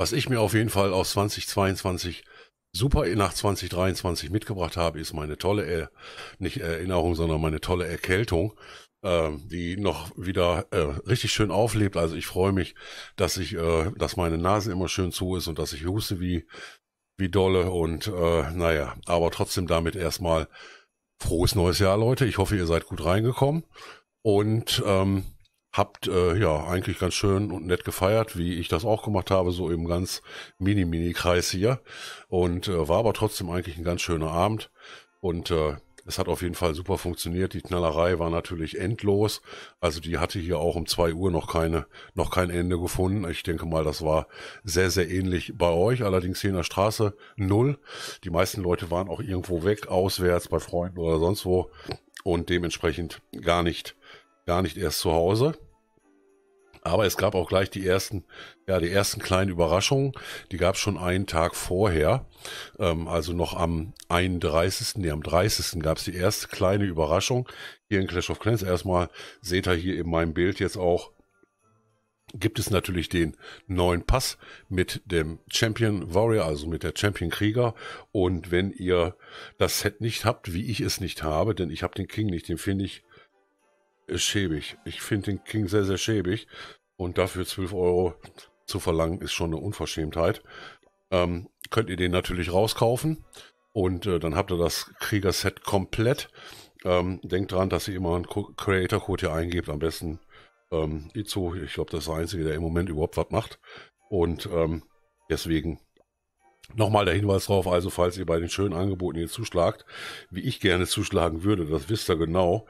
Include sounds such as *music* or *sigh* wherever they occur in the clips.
Was ich mir auf jeden Fall aus 2022 super nach 2023 mitgebracht habe, ist meine tolle, äh, nicht Erinnerung, sondern meine tolle Erkältung, äh, die noch wieder äh, richtig schön auflebt. Also ich freue mich, dass ich, äh, dass meine Nase immer schön zu ist und dass ich huste wie, wie dolle und äh, naja, aber trotzdem damit erstmal frohes neues Jahr, Leute. Ich hoffe, ihr seid gut reingekommen und ähm, habt äh, ja eigentlich ganz schön und nett gefeiert, wie ich das auch gemacht habe, so im ganz mini-mini-Kreis hier. Und äh, war aber trotzdem eigentlich ein ganz schöner Abend. Und äh, es hat auf jeden Fall super funktioniert. Die Knallerei war natürlich endlos. Also die hatte hier auch um zwei Uhr noch keine, noch kein Ende gefunden. Ich denke mal, das war sehr, sehr ähnlich bei euch. Allerdings hier in der Straße null. Die meisten Leute waren auch irgendwo weg, auswärts bei Freunden oder sonst wo und dementsprechend gar nicht gar nicht erst zu Hause. Aber es gab auch gleich die ersten, ja, die ersten kleinen Überraschungen. Die gab es schon einen Tag vorher. Ähm, also noch am 31., nee, am 30. gab es die erste kleine Überraschung hier in Clash of Clans. Erstmal seht ihr hier in meinem Bild jetzt auch, gibt es natürlich den neuen Pass mit dem Champion Warrior, also mit der Champion Krieger. Und wenn ihr das Set nicht habt, wie ich es nicht habe, denn ich habe den King nicht, den finde ich ist schäbig. Ich finde den King sehr, sehr schäbig. Und dafür 12 Euro zu verlangen, ist schon eine Unverschämtheit. Ähm, könnt ihr den natürlich rauskaufen. Und äh, dann habt ihr das Krieger-Set komplett. Ähm, denkt dran, dass ihr immer einen Creator-Code hier eingebt. Am besten ähm, Izu. Ich glaube, das ist der Einzige, der im Moment überhaupt was macht. Und ähm, deswegen Nochmal der Hinweis darauf, also falls ihr bei den schönen Angeboten hier zuschlagt, wie ich gerne zuschlagen würde, das wisst ihr genau.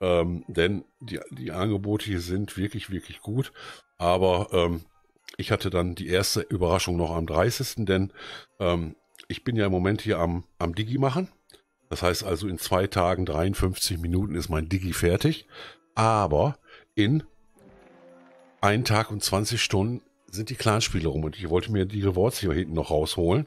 Ähm, denn die, die Angebote hier sind wirklich, wirklich gut. Aber ähm, ich hatte dann die erste Überraschung noch am 30. Denn ähm, ich bin ja im Moment hier am, am Digi machen. Das heißt also, in zwei Tagen 53 Minuten ist mein Digi fertig. Aber in einen Tag und 20 Stunden sind die Clanspiele rum und ich wollte mir die Rewards hier hinten noch rausholen.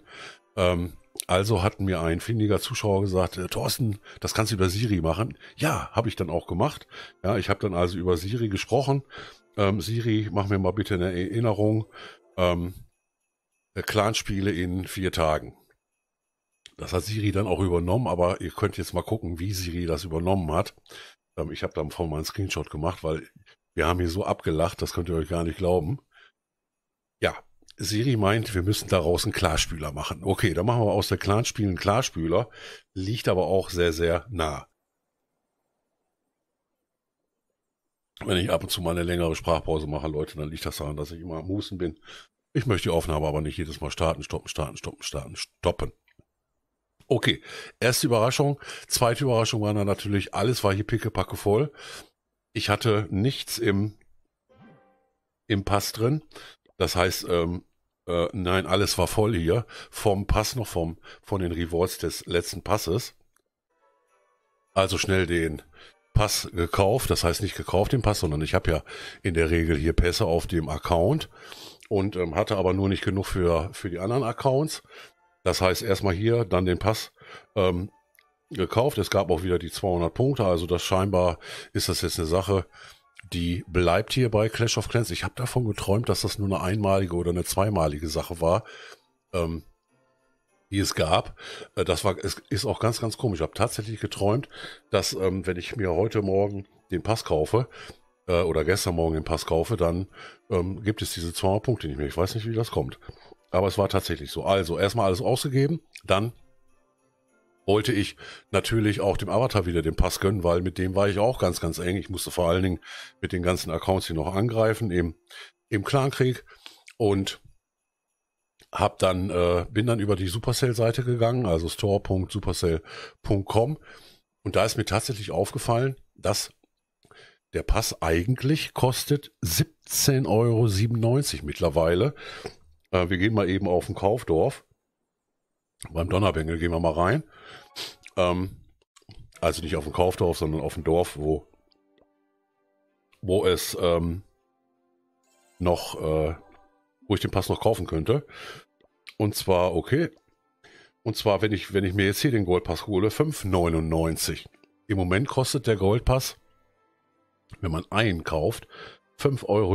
Ähm, also hat mir ein findiger Zuschauer gesagt, äh, Thorsten, das kannst du über Siri machen. Ja, habe ich dann auch gemacht. Ja, ich habe dann also über Siri gesprochen. Ähm, Siri, mach mir mal bitte eine Erinnerung. Ähm, äh, Clanspiele in vier Tagen. Das hat Siri dann auch übernommen, aber ihr könnt jetzt mal gucken, wie Siri das übernommen hat. Ähm, ich habe dann vorhin mal einen Screenshot gemacht, weil wir haben hier so abgelacht, das könnt ihr euch gar nicht glauben. Ja, Siri meint, wir müssen daraus einen Klarspüler machen. Okay, dann machen wir aus der Clanspiel einen Klarspüler. Liegt aber auch sehr, sehr nah. Wenn ich ab und zu mal eine längere Sprachpause mache, Leute, dann liegt das daran, dass ich immer am Husten bin. Ich möchte die Aufnahme aber nicht jedes Mal starten, stoppen, starten, stoppen, starten, stoppen. Okay, erste Überraschung. Zweite Überraschung war dann natürlich, alles war hier pickepacke voll. Ich hatte nichts im, im Pass drin. Das heißt, ähm, äh, nein, alles war voll hier. Vom Pass noch vom, von den Rewards des letzten Passes. Also schnell den Pass gekauft. Das heißt nicht gekauft den Pass, sondern ich habe ja in der Regel hier Pässe auf dem Account und ähm, hatte aber nur nicht genug für, für die anderen Accounts. Das heißt erstmal hier, dann den Pass ähm, gekauft. Es gab auch wieder die 200 Punkte. Also das scheinbar ist das jetzt eine Sache, die bleibt hier bei Clash of Clans. Ich habe davon geträumt, dass das nur eine einmalige oder eine zweimalige Sache war, ähm, die es gab. Äh, das war, es ist auch ganz, ganz komisch. Ich habe tatsächlich geträumt, dass ähm, wenn ich mir heute Morgen den Pass kaufe äh, oder gestern Morgen den Pass kaufe, dann ähm, gibt es diese 200 Punkte nicht mehr. Ich weiß nicht, wie das kommt. Aber es war tatsächlich so. Also erstmal alles ausgegeben, dann wollte ich natürlich auch dem Avatar wieder den Pass gönnen, weil mit dem war ich auch ganz, ganz eng. Ich musste vor allen Dingen mit den ganzen Accounts hier noch angreifen im, im Clankrieg und hab dann, äh, bin dann über die Supercell-Seite gegangen, also store.supercell.com und da ist mir tatsächlich aufgefallen, dass der Pass eigentlich kostet 17,97 Euro mittlerweile. Äh, wir gehen mal eben auf den Kaufdorf beim Donnerwinkel gehen wir mal rein. Ähm, also nicht auf dem Kaufdorf, sondern auf dem Dorf, wo, wo es ähm, noch, äh, wo ich den Pass noch kaufen könnte. Und zwar, okay. Und zwar, wenn ich, wenn ich mir jetzt hier den Goldpass hole, 5,99. Im Moment kostet der Goldpass, wenn man einen kauft, 5,39 Euro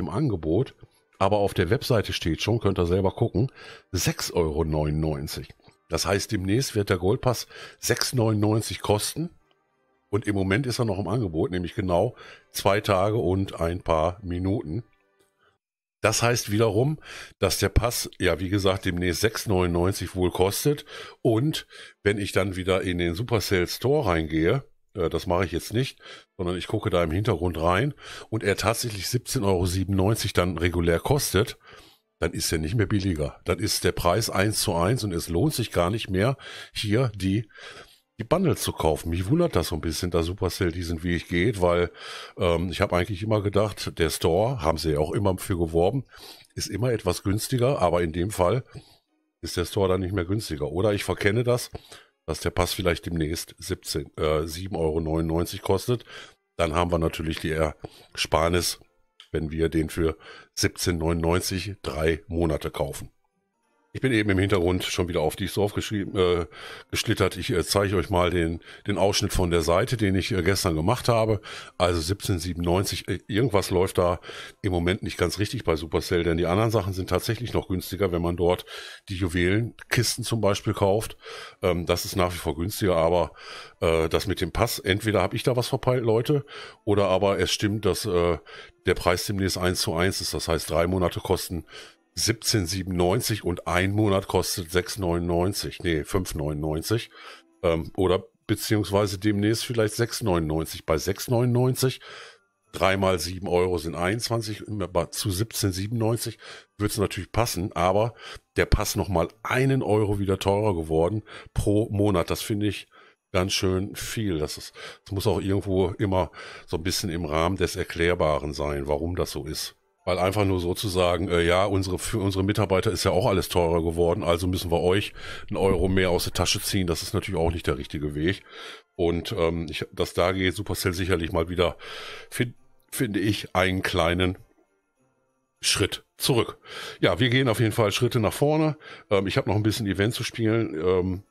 im Angebot aber auf der Webseite steht schon, könnt ihr selber gucken, 6,99 Euro. Das heißt, demnächst wird der Goldpass 6,99 Euro kosten. Und im Moment ist er noch im Angebot, nämlich genau zwei Tage und ein paar Minuten. Das heißt wiederum, dass der Pass, ja, wie gesagt, demnächst 6,99 wohl kostet. Und wenn ich dann wieder in den Supercell Store reingehe, äh, das mache ich jetzt nicht, sondern ich gucke da im Hintergrund rein und er tatsächlich 17,97 Euro dann regulär kostet, dann ist er nicht mehr billiger. Dann ist der Preis 1 zu 1 und es lohnt sich gar nicht mehr, hier die, die Bundles zu kaufen. Mich wundert das so ein bisschen, da Supercell diesen Weg geht, weil ähm, ich habe eigentlich immer gedacht, der Store, haben sie ja auch immer für geworben, ist immer etwas günstiger, aber in dem Fall ist der Store dann nicht mehr günstiger. Oder ich verkenne das, dass der Pass vielleicht demnächst 17, äh, 7,99 Euro kostet. Dann haben wir natürlich die Ersparnis, wenn wir den für 17,99 drei Monate kaufen. Ich bin eben im Hintergrund schon wieder auf die dich geschrieben, äh, geschlittert. Ich äh, zeige euch mal den, den Ausschnitt von der Seite, den ich äh, gestern gemacht habe. Also 1797, äh, irgendwas läuft da im Moment nicht ganz richtig bei Supercell, denn die anderen Sachen sind tatsächlich noch günstiger, wenn man dort die Juwelenkisten zum Beispiel kauft. Ähm, das ist nach wie vor günstiger, aber äh, das mit dem Pass, entweder habe ich da was verpeilt, Leute, oder aber es stimmt, dass äh, der Preis demnächst eins zu eins ist. Das heißt, drei Monate kosten 1797 und ein Monat kostet 6,99, nee, 5,99. Ähm, oder beziehungsweise demnächst vielleicht 6,99. Bei 6,99, 3 mal 7 Euro sind 21, zu 17,97 wird es natürlich passen, aber der Pass nochmal einen Euro wieder teurer geworden pro Monat. Das finde ich ganz schön viel. Das, ist, das muss auch irgendwo immer so ein bisschen im Rahmen des Erklärbaren sein, warum das so ist. Weil einfach nur so zu sagen, äh, ja, unsere, für unsere Mitarbeiter ist ja auch alles teurer geworden, also müssen wir euch einen Euro mehr aus der Tasche ziehen, das ist natürlich auch nicht der richtige Weg. Und ähm, ich, dass da geht Supercell sicherlich mal wieder, find, finde ich, einen kleinen Schritt zurück. Ja, wir gehen auf jeden Fall Schritte nach vorne. Ähm, ich habe noch ein bisschen Event zu spielen. Ähm,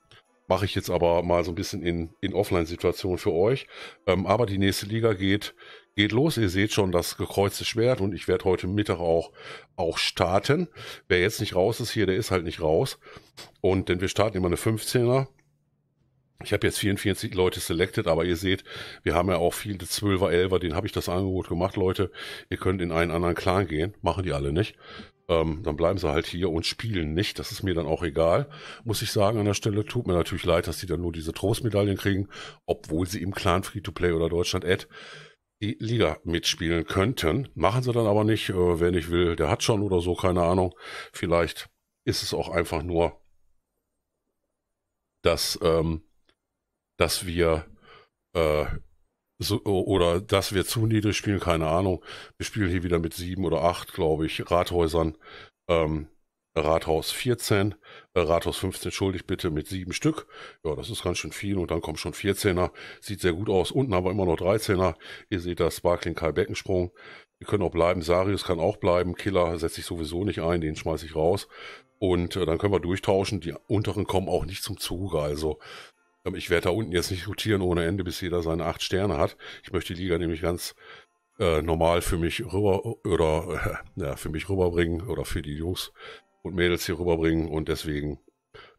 mache ich jetzt aber mal so ein bisschen in, in Offline-Situation für euch. Ähm, aber die nächste Liga geht, geht los. Ihr seht schon das gekreuzte Schwert und ich werde heute Mittag auch, auch starten. Wer jetzt nicht raus ist hier, der ist halt nicht raus. Und denn wir starten immer eine 15er. Ich habe jetzt 44 Leute selected, aber ihr seht, wir haben ja auch viele 12er, 11er, den habe ich das Angebot gemacht, Leute. Ihr könnt in einen anderen Clan gehen, machen die alle nicht ähm, dann bleiben sie halt hier und spielen nicht. Das ist mir dann auch egal, muss ich sagen an der Stelle. Tut mir natürlich leid, dass sie dann nur diese Trostmedaillen kriegen, obwohl sie im Clan Free-to-Play oder Deutschland-Ad die Liga mitspielen könnten. Machen sie dann aber nicht. Äh, wer nicht will, der hat schon oder so, keine Ahnung. Vielleicht ist es auch einfach nur, dass, ähm, dass wir äh, so, oder dass wir zu niedrig spielen, keine Ahnung. Wir spielen hier wieder mit sieben oder acht, glaube ich, Rathäusern. Ähm, Rathaus 14, äh, Rathaus 15, schuldig bitte mit sieben Stück. Ja, das ist ganz schön viel und dann kommt schon 14er. Sieht sehr gut aus. Unten haben wir immer noch 13er. Ihr seht das Sparkling Kai Beckensprung. Wir können auch bleiben. Sarius kann auch bleiben. Killer setze ich sowieso nicht ein, den schmeiße ich raus. Und äh, dann können wir durchtauschen. Die unteren kommen auch nicht zum Zuge. Also ähm, ich werde da unten jetzt nicht rotieren ohne Ende, bis jeder seine acht Sterne hat. Ich möchte die Liga nämlich ganz äh, normal für mich rüber oder äh, *laughs* ja, für mich rüberbringen oder für die Jungs und Mädels hier rüberbringen und deswegen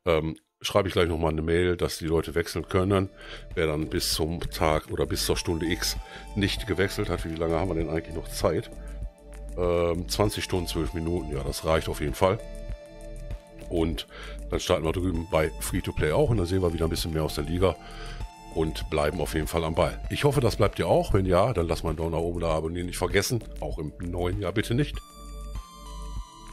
ähm, schreibe ich gleich nochmal eine Mail, dass die Leute wechseln können. Wer dann bis zum Tag oder bis zur Stunde X nicht gewechselt hat, wie lange haben wir denn eigentlich noch Zeit? Ähm, 20 Stunden, 12 Minuten, ja, das reicht auf jeden Fall. Und dann starten wir drüben bei Free-to-Play auch und dann sehen wir wieder ein bisschen mehr aus der Liga und bleiben auf jeden Fall am Ball. Ich hoffe, das bleibt ihr auch. Wenn ja, dann lasst mal einen Daumen nach oben da abonnieren. Nicht vergessen, auch im neuen Jahr bitte nicht.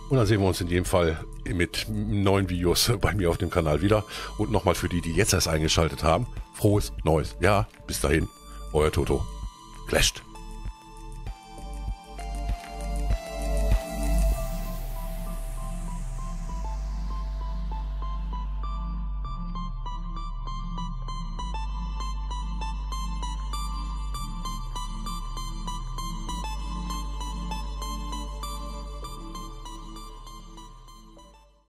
Und dann sehen wir uns in jedem Fall mit neuen Videos bei mir auf dem Kanal wieder. Und nochmal für die, die jetzt erst eingeschaltet haben, frohes Neues. Jahr. bis dahin, euer Toto. Clashed.